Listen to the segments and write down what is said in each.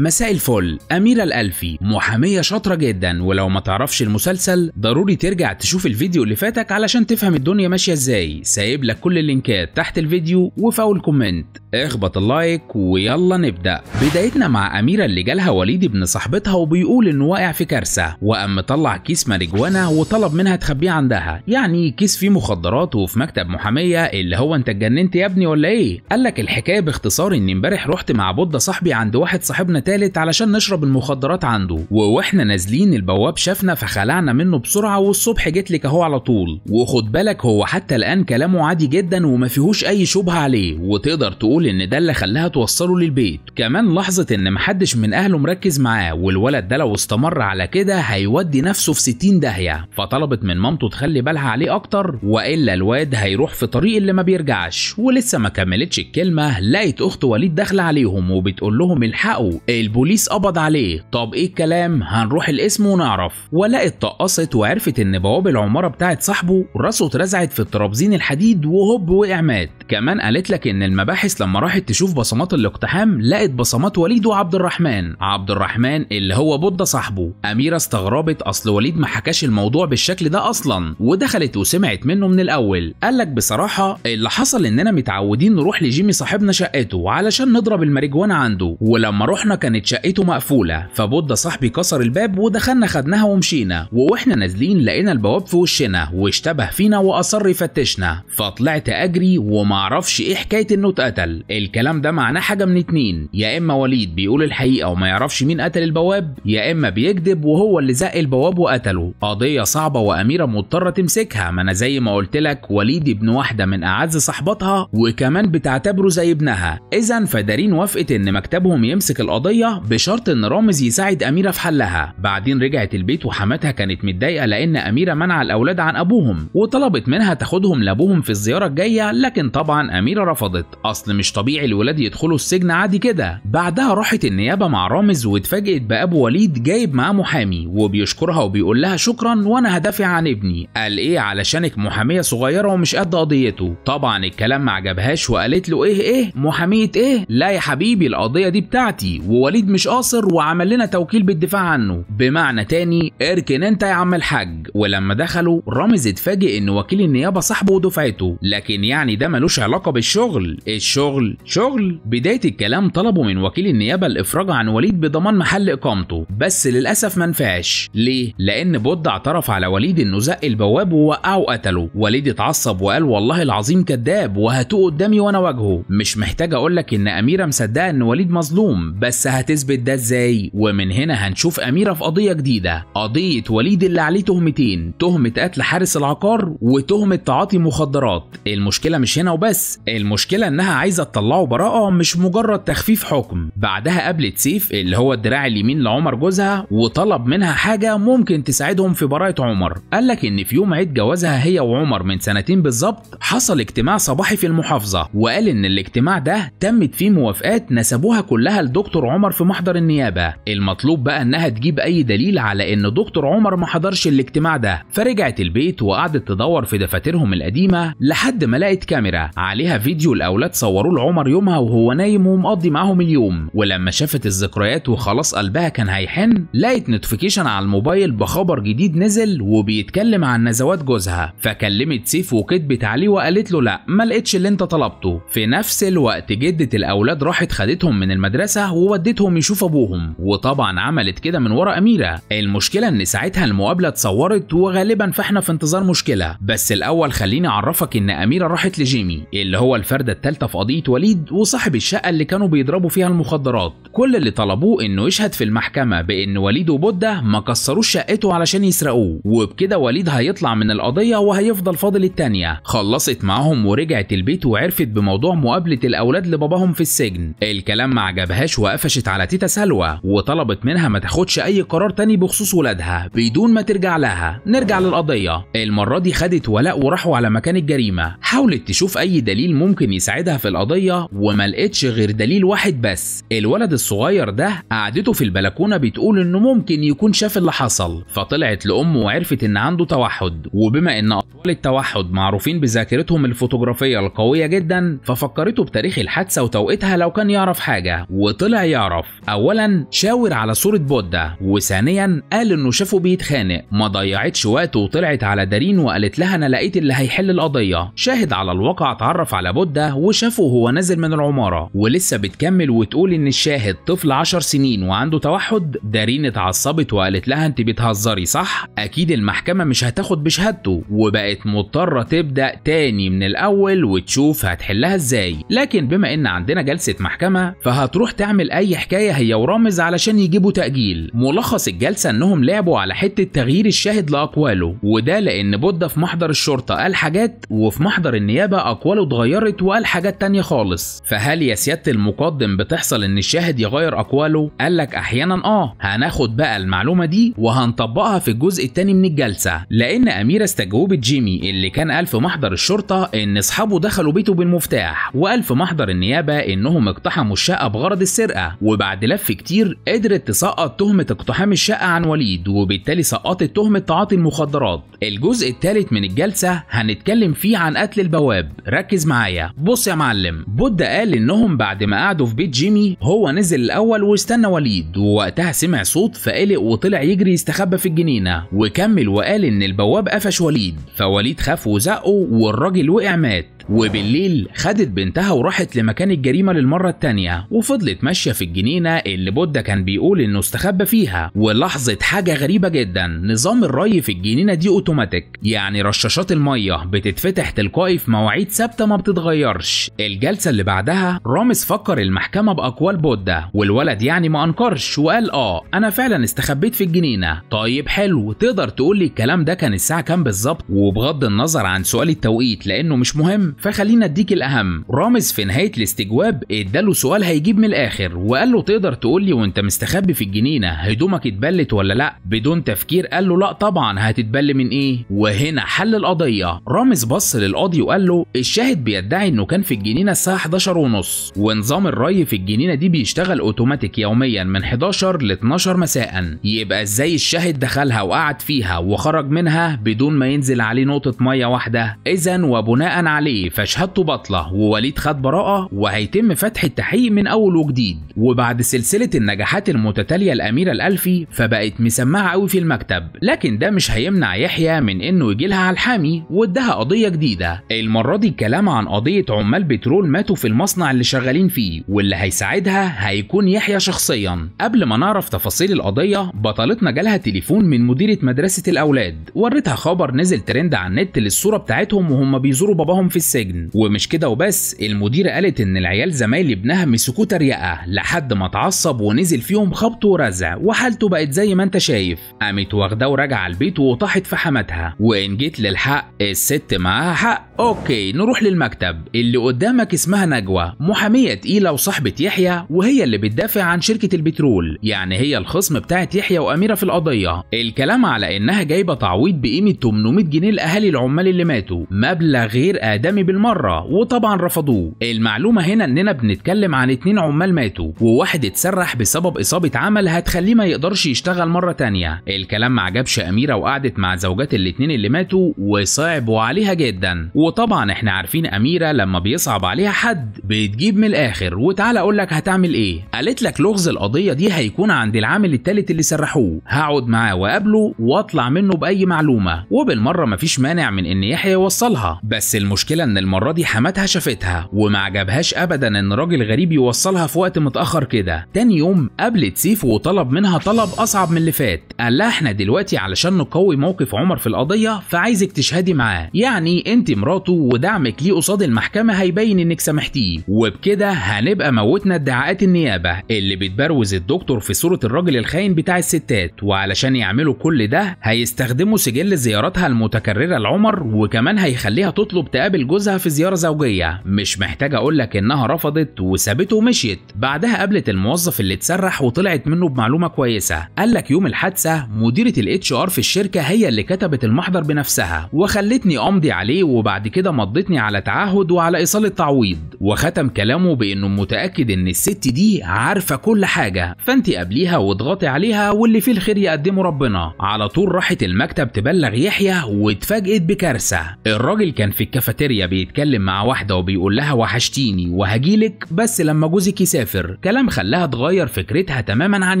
مساء الفل أميرة الألفي محامية شاطرة جدا ولو ما تعرفش المسلسل ضروري ترجع تشوف الفيديو اللي فاتك علشان تفهم الدنيا ماشية ازاي سايب لك كل اللينكات تحت الفيديو وفي أول كومنت اخبط اللايك ويلا نبدأ بدايتنا مع أميرة اللي جالها وليد ابن صاحبتها وبيقول إنه واقع في كارثة وقام مطلع كيس ماريجوانا وطلب منها تخبيه عندها يعني كيس فيه مخدرات وفي مكتب محامية اللي هو أنت اتجننت يا ابني ولا إيه؟ قال لك الحكاية باختصار إن امبارح رحت مع بودة صاحبي عند واحد صاحبنا تالت علشان نشرب المخدرات عنده واحنا نازلين البواب شافنا فخلعنا منه بسرعه والصبح جيت لك اهو على طول وخد بالك هو حتى الان كلامه عادي جدا وما فيهوش اي شبهه عليه وتقدر تقول ان ده اللي خلاها توصله للبيت كمان لحظه ان محدش من اهله مركز معاه والولد ده لو استمر على كده هيودي نفسه في 60 داهيه فطلبت من مامته تخلي بالها عليه اكتر والا الواد هيروح في طريق اللي ما بيرجعش ولسه ما كملتش الكلمه لقيت اخت وليد داخله عليهم وبتقول لهم الحقوا البوليس قبض عليه طب ايه الكلام هنروح الاسم ونعرف ولقت طقصت وعرفت ان بواب العماره بتاعت صاحبه راسه اترزعت في الترابزين الحديد وهوب وقع مات كمان قالت لك ان المباحث لما راحت تشوف بصمات الاقتحام لقت بصمات وليده عبد الرحمن عبد الرحمن اللي هو بودة صاحبه اميره استغربت اصل وليد ما حكاش الموضوع بالشكل ده اصلا ودخلت وسمعت منه من الاول قال لك بصراحه اللي حصل اننا متعودين نروح لجيمي صاحبنا شقته علشان نضرب الماريجوانا عنده ولما رحنا كان كانت شقته مقفولة فبود صاحبي كسر الباب ودخلنا خدناها ومشينا واحنا نازلين لقينا البواب في وشنا واشتبه فينا واصر يفتشنا فطلعت اجري ومعرفش ايه حكاية انه اتقتل الكلام ده معناه حاجة من اتنين يا اما وليد بيقول الحقيقة وما يعرفش مين قتل البواب يا اما بيكذب وهو اللي زق البواب وقتله قضية صعبة واميرة مضطرة تمسكها ما انا زي ما قلت لك وليد ابن واحدة من اعز صاحباتها وكمان بتعتبره زي ابنها اذا فدارين وافقت ان مكتبهم يمسك القضية القضية بشرط إن رامز يساعد أميرة في حلها بعدين رجعت البيت وحماتها كانت متضايقة لأن أميرة منع الأولاد عن أبوهم وطلبت منها تاخدهم لأبوهم في الزيارة الجاية لكن طبعا أميرة رفضت أصل مش طبيعي الولاد يدخلوا السجن عادي كده بعدها راحت النيابة مع رامز واتفاجئت بأبو وليد جايب معاه محامي وبيشكرها وبيقول لها شكرا وأنا هدافع عن ابني قال إيه علشانك محامية صغيرة ومش قد قضيته طبعا الكلام ما عجبهاش وقالت له إيه إيه محامية إيه لا يا حبيبي القضية دي بتاعتي ووليد وليد مش قاصر وعمل لنا توكيل بالدفاع عنه بمعنى تاني اركن انت يا عم الحاج ولما دخلوا رامز اتفاجئ ان وكيل النيابه صاحبه ودفعته لكن يعني ده ملوش علاقه بالشغل الشغل شغل بدايه الكلام طلبوا من وكيل النيابه الافراج عن وليد بضمان محل اقامته بس للاسف ما نفعش ليه لان بود اعترف على وليد انه زق البواب ووقعه وقتله وليد اتعصب وقال والله العظيم كذاب وهاتوه قدامي وانا واجهه مش محتاج اقول لك ان اميره مصدقه ان وليد مظلوم بس هتثبت ده ازاي ومن هنا هنشوف أميرة في قضية جديدة قضية وليد اللي عليه تهمتين تهمة قتل حارس العقار وتهمة تعاطي مخدرات المشكلة مش هنا وبس المشكلة إنها عايزة تطلعه براءة مش مجرد تخفيف حكم بعدها قابلت سيف اللي هو الدراع اليمين لعمر جوزها وطلب منها حاجة ممكن تساعدهم في براءة عمر قال لك إن في يوم عيد جوازها هي وعمر من سنتين بالظبط حصل اجتماع صباحي في المحافظة وقال إن الاجتماع ده تمت فيه موافقات نسبوها كلها لدكتور عمر عمر في محضر النيابه المطلوب بقى انها تجيب اي دليل على ان دكتور عمر ما حضرش الاجتماع ده فرجعت البيت وقعدت تدور في دفاترهم القديمه لحد ما لقت كاميرا عليها فيديو الاولاد صوروه لعمر يومها وهو نايم ومقضي معاهم اليوم ولما شافت الذكريات وخلاص قلبها كان هيحن لقت نوتيفيكيشن على الموبايل بخبر جديد نزل وبيتكلم عن نزوات جوزها فكلمت سيف وكتبت عليه وقالت له لا ما لقيتش اللي انت طلبته في نفس الوقت جده الاولاد راحت خدتهم من المدرسه وودت ودتهم يشوف ابوهم وطبعا عملت كده من ورا اميره المشكله ان ساعتها المقابله اتصورت وغالبا فاحنا في انتظار مشكله بس الاول خليني اعرفك ان اميره راحت لجيمي اللي هو الفرده الثالثه في قضيه وليد وصاحب الشقه اللي كانوا بيضربوا فيها المخدرات كل اللي طلبوه انه يشهد في المحكمه بان وليد وبده ما كسروش شقته علشان يسرقوه وبكده وليد هيطلع من القضيه وهيفضل فاضل الثانيه خلصت معاهم ورجعت البيت وعرفت بموضوع مقابله الاولاد لباباهم في السجن الكلام ما عجبهاش وقفش هشت على تيتا سلوى وطلبت منها ما تاخدش اي قرار تاني بخصوص ولادها بدون ما ترجع لها نرجع للقضيه المره دي خدت ولاء وراحوا على مكان الجريمه حاولت تشوف اي دليل ممكن يساعدها في القضيه وما لقتش غير دليل واحد بس الولد الصغير ده قعدته في البلكونه بتقول انه ممكن يكون شاف اللي حصل فطلعت لامه وعرفت ان عنده توحد وبما ان اطفال التوحد معروفين بذاكرتهم الفوتوغرافيه القويه جدا ففكرته بتاريخ الحادثه وتوقيتها لو كان يعرف حاجه وطلع يعرف اعرف اولا شاور على صوره بودة وثانيا قال انه شافه بيتخانق ما ضيعتش وقته وطلعت على دارين وقالت لها انا لقيت اللي هيحل القضيه شاهد على الواقع اتعرف على بودة وشافه وهو نازل من العماره ولسه بتكمل وتقول ان الشاهد طفل 10 سنين وعنده توحد دارين اتعصبت وقالت لها انت بتهزري صح اكيد المحكمه مش هتاخد بشهادته وبقت مضطره تبدا تاني من الاول وتشوف هتحلها ازاي لكن بما ان عندنا جلسه محكمه فهتروح تعمل اي الحكاية هي ورامز علشان يجيبوا تأجيل ملخص الجلسة انهم لعبوا على حتة تغيير الشاهد لأقواله وده لأن بودة في محضر الشرطة قال حاجات وفي محضر النيابة أقواله اتغيرت وقال حاجات تانية خالص فهل يا سيادة المقدم بتحصل ان الشاهد يغير أقواله؟ قال لك أحيانا آه هناخد بقى المعلومة دي وهنطبقها في الجزء التاني من الجلسة لأن أميرة استجوبت جيمي اللي كان قال في محضر الشرطة ان أصحابه دخلوا بيته بالمفتاح وقال في محضر النيابة انهم اقتحموا الشقة بغرض السرقة وبعد لف كتير قدرت تسقط تهمة اقتحام الشقة عن وليد وبالتالي سقطت تهمة تعاطي المخدرات الجزء الثالث من الجلسة هنتكلم فيه عن قتل البواب ركز معايا بص يا معلم بود قال انهم بعد ما قعدوا في بيت جيمي هو نزل الاول واستنى وليد ووقتها سمع صوت فقلق وطلع يجري يستخبى في الجنينة وكمل وقال ان البواب قفش وليد فوليد خاف وزقه والراجل وقع مات وبالليل خدت بنتها وراحت لمكان الجريمة للمرة التانية وفضلت ماشية في الجنينة اللي بودة كان بيقول إنه استخبى فيها ولاحظت حاجة غريبة جدا نظام الري في الجنينة دي أوتوماتيك يعني رشاشات المية بتتفتح تلقائي في مواعيد ثابتة ما بتتغيرش الجلسة اللي بعدها رامز فكر المحكمة بأقوال بودة والولد يعني ما أنكرش وقال آه أنا فعلا استخبيت في الجنينة طيب حلو تقدر تقول لي الكلام ده كان الساعة كام بالظبط وبغض النظر عن سؤال التوقيت لأنه مش مهم فخلينا اديك الاهم رامز في نهايه الاستجواب اداله سؤال هيجيب من الاخر وقال له تقدر تقول لي وانت مستخبي في الجنينه هدومك اتبلت ولا لا بدون تفكير قال له لا طبعا هتتبل من ايه وهنا حل القضيه رامز بص للقاضي وقال له الشاهد بيدعي انه كان في الجنينه الساعه 11 ونص ونظام الري في الجنينه دي بيشتغل اوتوماتيك يوميا من 11 ل 12 مساء يبقى ازاي الشاهد دخلها وقعد فيها وخرج منها بدون ما ينزل عليه نقطه ميه واحده اذا وبناء عليه عليه فشهادته بطلة ووليد خد براءه وهيتم فتح التحقيق من اول وجديد وبعد سلسله النجاحات المتتاليه الاميره الالفي فبقت مسمعه قوي في المكتب لكن ده مش هيمنع يحيى من انه يجي لها على الحامي وادها قضيه جديده المره دي الكلام عن قضيه عمال بترول ماتوا في المصنع اللي شغالين فيه واللي هيساعدها هيكون يحيى شخصيا قبل ما نعرف تفاصيل القضيه بطلتنا جالها تليفون من مديره مدرسه الاولاد وريتها خبر نزل ترند على النت للصوره بتاعتهم وهم بيزوروا باباهم في السن السجن ومش كده وبس المديرة قالت ان العيال زمايل ابنها مسكوه تريقة لحد ما اتعصب ونزل فيهم خبط ورزع وحالته بقت زي ما انت شايف قامت واخداه وراجعه البيت وطاحت في حماتها وان جيت للحق الست معاها حق اوكي نروح للمكتب اللي قدامك اسمها نجوى محامية تقيلة وصاحبة يحيى وهي اللي بتدافع عن شركة البترول يعني هي الخصم بتاعت يحيى وأميرة في القضية الكلام على انها جايبة تعويض بقيمة 800 جنيه لأهالي العمال اللي ماتوا مبلغ غير آدمي الاسامي بالمره وطبعا رفضوه المعلومه هنا اننا بنتكلم عن اتنين عمال ماتوا وواحد اتسرح بسبب اصابه عمل هتخليه ما يقدرش يشتغل مره تانية الكلام ما عجبش اميره وقعدت مع زوجات الاتنين اللي ماتوا وصعبوا عليها جدا وطبعا احنا عارفين اميره لما بيصعب عليها حد بتجيب من الاخر وتعالى اقول لك هتعمل ايه قالت لك لغز القضيه دي هيكون عند العامل التالت اللي سرحوه هقعد معاه واقابله واطلع منه باي معلومه وبالمره مفيش مانع من ان يحيى يوصلها بس المشكله ان المره دي حماتها شافتها وما عجبهاش ابدا ان راجل غريب يوصلها في وقت متاخر كده تاني يوم قابلت سيف وطلب منها طلب اصعب من اللي فات قال لها احنا دلوقتي علشان نقوي موقف عمر في القضيه فعايزك تشهدي معاه يعني انت مراته ودعمك ليه قصاد المحكمه هيبين انك سامحتيه وبكده هنبقى موتنا ادعاءات النيابه اللي بتبروز الدكتور في صوره الراجل الخاين بتاع الستات وعلشان يعملوا كل ده هيستخدموا سجل زياراتها المتكرره لعمر وكمان هيخليها تطلب تقابل جوزها في زيارة زوجية مش محتاج أقولك إنها رفضت وسابته ومشيت بعدها قابلت الموظف اللي اتسرح وطلعت منه بمعلومة كويسة قالك يوم الحادثة مديرة الاتش ار في الشركة هي اللي كتبت المحضر بنفسها وخلتني أمضي عليه وبعد كده مضتني على تعهد وعلى إيصال التعويض وختم كلامه بإنه متأكد إن الست دي عارفة كل حاجة فأنت قابليها واضغطي عليها واللي فيه الخير يقدمه ربنا على طول راحت المكتب تبلغ يحيى واتفاجئت بكارثة الراجل كان في الكافيتيريا بيتكلم مع واحدة وبيقول لها وحشتيني وهجيلك بس لما جوزك يسافر كلام خلاها تغير فكرتها تماما عن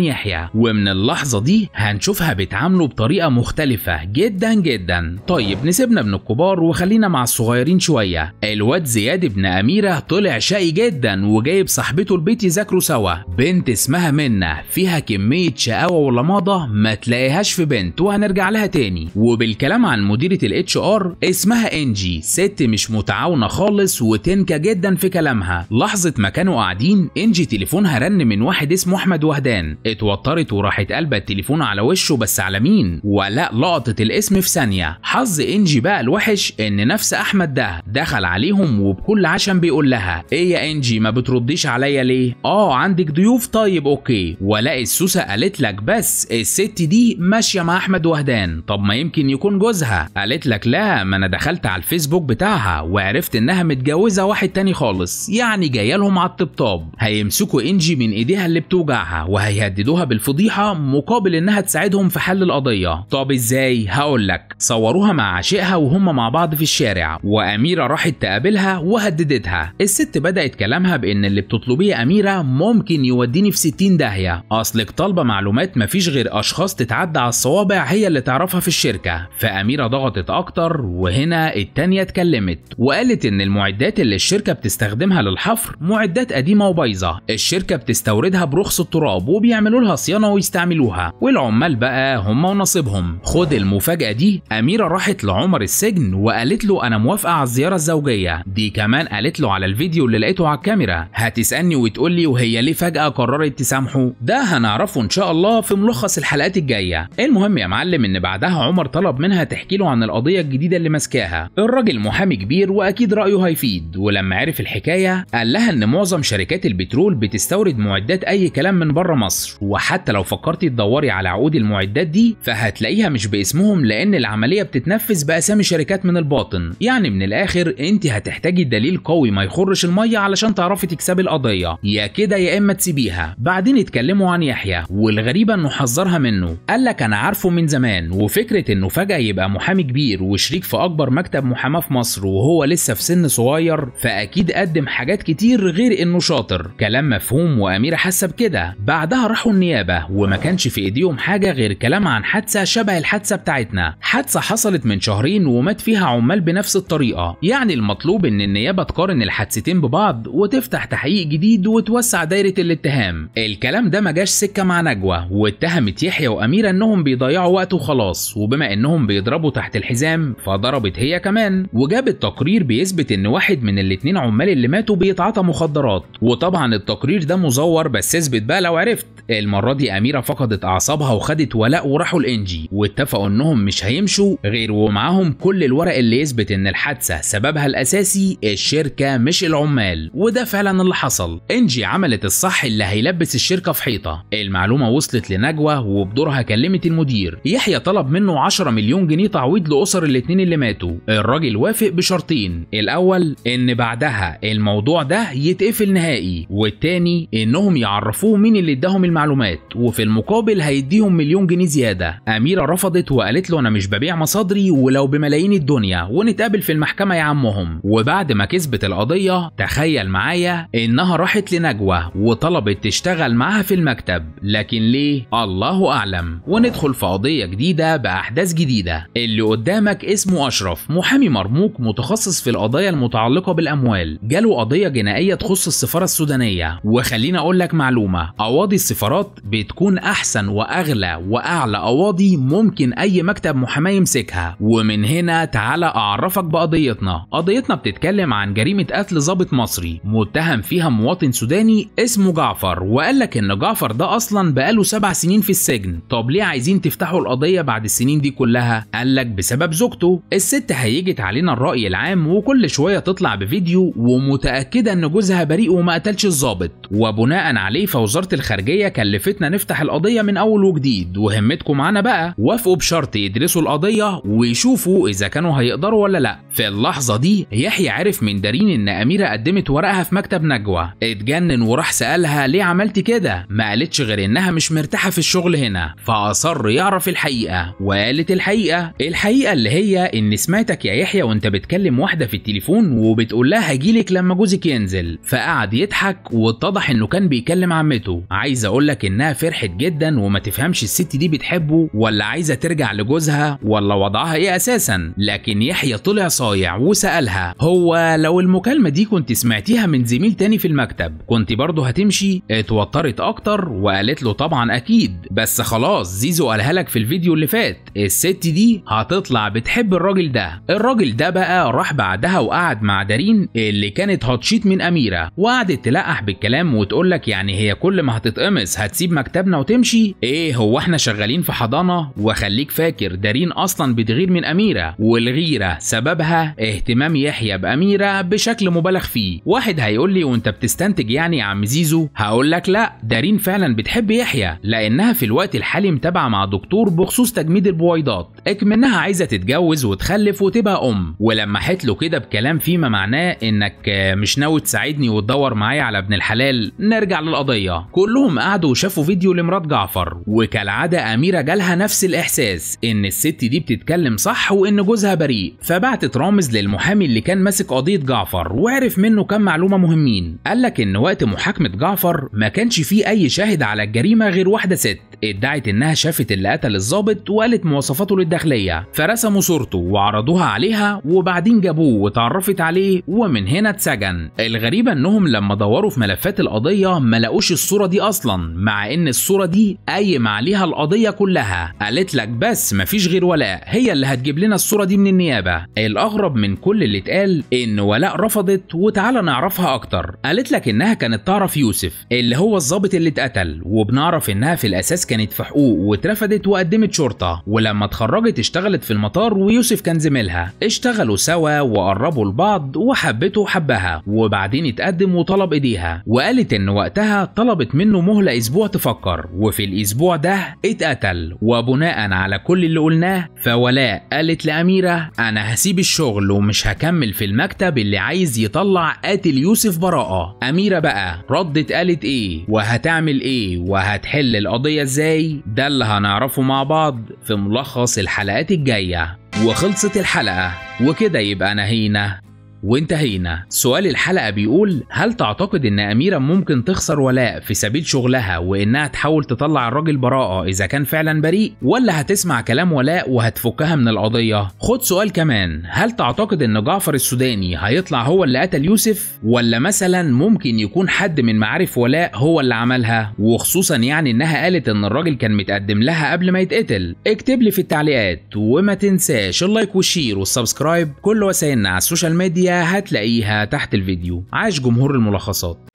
يحيى ومن اللحظة دي هنشوفها بتعامله بطريقة مختلفة جدا جدا طيب نسيبنا من الكبار وخلينا مع الصغيرين شوية الواد زياد ابن أميرة طلع شقي جدا وجايب صاحبته البيت يذاكروا سوا بنت اسمها منة فيها كمية شقاوة ولماضة ما تلاقيهاش في بنت وهنرجع لها تاني وبالكلام عن مديرة الاتش ار اسمها انجي ست مش متعاونة خالص وتنكة جدا في كلامها لحظة ما كانوا قاعدين انجي تليفونها رن من واحد اسمه احمد وهدان اتوترت وراحت قلبة التليفون على وشه بس على مين ولا لقطت الاسم في ثانية حظ انجي بقى الوحش ان نفس احمد ده دخل عليهم وبكل عشم بيقول لها ايه يا انجي ما بترديش عليا ليه اه عندك ضيوف طيب اوكي ولا السوسة قالت لك بس الست دي ماشية مع احمد وهدان طب ما يمكن يكون جوزها قالت لك لا ما انا دخلت على الفيسبوك بتاعها وعرفت انها متجوزه واحد تاني خالص يعني جايه لهم على الطبطاب هيمسكوا انجي من ايديها اللي بتوجعها وهيهددوها بالفضيحه مقابل انها تساعدهم في حل القضيه طب ازاي هقول لك صوروها مع عشيقها وهم مع بعض في الشارع واميره راحت تقابلها وهددتها الست بدات كلامها بان اللي بتطلبيه اميره ممكن يوديني في 60 داهيه اصلك طالبه معلومات مفيش غير اشخاص تتعدى على الصوابع هي اللي تعرفها في الشركه فاميره ضغطت اكتر وهنا التانيه اتكلمت وقالت إن المعدات اللي الشركة بتستخدمها للحفر معدات قديمة وبايظة الشركة بتستوردها برخص التراب وبيعملوا لها صيانة ويستعملوها والعمال بقى هم ونصيبهم خد المفاجأة دي أميرة راحت لعمر السجن وقالت له أنا موافقة على الزيارة الزوجية دي كمان قالت له على الفيديو اللي لقيته على الكاميرا هتسألني وتقول لي وهي ليه فجأة قررت تسامحه ده هنعرفه إن شاء الله في ملخص الحلقات الجاية المهم يا معلم إن بعدها عمر طلب منها تحكي له عن القضية الجديدة اللي ماسكاها الراجل محامي كبير كتير واكيد رايه هيفيد ولما عرف الحكايه قال لها ان معظم شركات البترول بتستورد معدات اي كلام من بره مصر وحتى لو فكرتي تدوري على عقود المعدات دي فهتلاقيها مش باسمهم لان العمليه بتتنفذ باسامي شركات من الباطن يعني من الاخر انت هتحتاجي دليل قوي ما يخرش الميه علشان تعرفي تكسبي القضيه يا كده يا اما تسيبيها بعدين اتكلموا عن يحيى والغريبه انه حذرها منه قال لك انا عارفه من زمان وفكره انه فجاه يبقى محامي كبير وشريك في اكبر مكتب محاماه في مصر وهو وهو لسه في سن صغير فأكيد قدم حاجات كتير غير إنه شاطر كلام مفهوم وأميرة حاسة بكده بعدها راحوا النيابة وما كانش في إيديهم حاجة غير كلام عن حادثة شبه الحادثة بتاعتنا حادثة حصلت من شهرين ومات فيها عمال بنفس الطريقة يعني المطلوب إن النيابة تقارن الحادثتين ببعض وتفتح تحقيق جديد وتوسع دايرة الاتهام الكلام ده ما جاش سكة مع نجوى واتهمت يحيى وأميرة إنهم بيضيعوا وقت وخلاص وبما إنهم بيضربوا تحت الحزام فضربت هي كمان وجابت تقرير بيثبت ان واحد من الاثنين عمال اللي ماتوا بيتعاطى مخدرات وطبعا التقرير ده مزور بس اثبت بقى لو عرفت المره دي اميره فقدت اعصابها وخدت ولاء وراحوا الانجي واتفقوا انهم مش هيمشوا غير ومعاهم كل الورق اللي يثبت ان الحادثه سببها الاساسي الشركه مش العمال وده فعلا اللي حصل انجي عملت الصح اللي هيلبس الشركه في حيطه المعلومه وصلت لنجوى وبدورها كلمت المدير يحيى طلب منه 10 مليون جنيه تعويض لاسر الاثنين اللي ماتوا الراجل وافق بشرط شرطين الاول ان بعدها الموضوع ده يتقفل نهائي والتاني انهم يعرفوه مين اللي اداهم المعلومات وفي المقابل هيديهم مليون جنيه زياده اميره رفضت وقالت له انا مش ببيع مصادري ولو بملايين الدنيا ونتقابل في المحكمه يا عمهم وبعد ما كسبت القضيه تخيل معايا انها راحت لنجوى وطلبت تشتغل معاها في المكتب لكن ليه الله اعلم وندخل في قضيه جديده باحداث جديده اللي قدامك اسمه اشرف محامي مرموق متخصص متخصص في القضايا المتعلقه بالاموال جاله قضيه جنائيه تخص السفاره السودانيه وخليني اقول لك معلومه قواضي السفارات بتكون احسن واغلى واعلى قواضي ممكن اي مكتب محاماه يمسكها ومن هنا تعالى اعرفك بقضيتنا قضيتنا بتتكلم عن جريمه قتل ضابط مصري متهم فيها مواطن سوداني اسمه جعفر وقال لك ان جعفر ده اصلا بقاله سبع سنين في السجن طب ليه عايزين تفتحوا القضيه بعد السنين دي كلها قال لك بسبب زوجته الست هيجت علينا الراي العام عام وكل شويه تطلع بفيديو ومتاكده ان جوزها بريء وما قتلش الظابط وبناء عليه فوزاره الخارجيه كلفتنا نفتح القضيه من اول وجديد وهمتكم معانا بقى وافقوا بشرط يدرسوا القضيه ويشوفوا اذا كانوا هيقدروا ولا لا في اللحظه دي يحيى عرف من دارين ان اميره قدمت ورقها في مكتب نجوى اتجنن وراح سالها ليه عملت كده ما قالتش غير انها مش مرتاحه في الشغل هنا فاصر يعرف الحقيقه وقالت الحقيقه الحقيقه اللي هي ان سمعتك يا يحيى وانت بتكلم واحده في التليفون وبتقول لها هجيلك لما جوزك ينزل فقعد يضحك واتضح انه كان بيكلم عمته عايز اقول لك انها فرحت جدا وما تفهمش الست دي بتحبه ولا عايزه ترجع لجوزها ولا وضعها ايه اساسا لكن يحيى طلع صايع وسالها هو لو المكالمه دي كنت سمعتيها من زميل تاني في المكتب كنت برضه هتمشي اتوترت اكتر وقالت له طبعا اكيد بس خلاص زيزو قالها لك في الفيديو اللي فات الست دي هتطلع بتحب الراجل ده الراجل ده بقى راح راح بعدها وقعد مع دارين اللي كانت هتشيط من أميرة وقعدت تلقح بالكلام وتقول لك يعني هي كل ما هتتقمص هتسيب مكتبنا وتمشي إيه هو إحنا شغالين في حضانة وخليك فاكر دارين أصلا بتغير من أميرة والغيرة سببها اهتمام يحيى بأميرة بشكل مبالغ فيه واحد هيقول لي وأنت بتستنتج يعني يا عم زيزو هقول لك لا دارين فعلا بتحب يحيى لأنها في الوقت الحالي متابعة مع دكتور بخصوص تجميد البويضات اكمنها عايزة تتجوز وتخلف وتبقى أم ولما حت قالت له كده بكلام فيما معناه انك مش ناوي تساعدني وتدور معايا على ابن الحلال نرجع للقضيه كلهم قعدوا وشافوا فيديو لمراد جعفر وكالعاده اميره جالها نفس الاحساس ان الست دي بتتكلم صح وان جوزها بريء فبعتت رامز للمحامي اللي كان ماسك قضيه جعفر وعرف منه كام معلومه مهمين قال لك ان وقت محاكمه جعفر ما كانش فيه اي شاهد على الجريمه غير واحده ست ادعت انها شافت اللي قتل الظابط وقالت مواصفاته للداخليه فرسموا صورته وعرضوها عليها وبعدين جابوه وتعرفت عليه ومن هنا اتسجن الغريبه انهم لما دوروا في ملفات القضيه ما لقوش الصوره دي اصلا مع ان الصوره دي قايم عليها القضيه كلها قالت لك بس مفيش غير ولاء هي اللي هتجيب لنا الصوره دي من النيابه الاغرب من كل اللي اتقال ان ولاء رفضت وتعالى نعرفها اكتر قالت لك انها كانت تعرف يوسف اللي هو الظابط اللي اتقتل وبنعرف انها في الاساس كانت في حقوق واترفدت وقدمت شرطه ولما اتخرجت اشتغلت في المطار ويوسف كان زميلها اشتغلوا سوا وقربوا لبعض وحبته وحبها وبعدين اتقدم وطلب ايديها وقالت ان وقتها طلبت منه مهله اسبوع تفكر وفي الاسبوع ده اتقتل وبناء على كل اللي قلناه فولاء قالت لاميره انا هسيب الشغل ومش هكمل في المكتب اللي عايز يطلع قاتل يوسف براءه اميره بقى ردت قالت ايه وهتعمل ايه وهتحل القضيه ازاي ازاي ده اللي هنعرفه مع بعض في ملخص الحلقات الجايه وخلصت الحلقه وكده يبقى نهينا وانتهينا سؤال الحلقة بيقول هل تعتقد ان أميرة ممكن تخسر ولاء في سبيل شغلها وانها تحاول تطلع الراجل براءة اذا كان فعلا بريء ولا هتسمع كلام ولاء وهتفكها من القضية خد سؤال كمان هل تعتقد ان جعفر السوداني هيطلع هو اللي قتل يوسف ولا مثلا ممكن يكون حد من معارف ولاء هو اللي عملها وخصوصا يعني انها قالت ان الراجل كان متقدم لها قبل ما يتقتل اكتب لي في التعليقات وما تنساش اللايك والشير والسبسكرايب كل وسائلنا على السوشيال ميديا هتلاقيها تحت الفيديو عاش جمهور الملخصات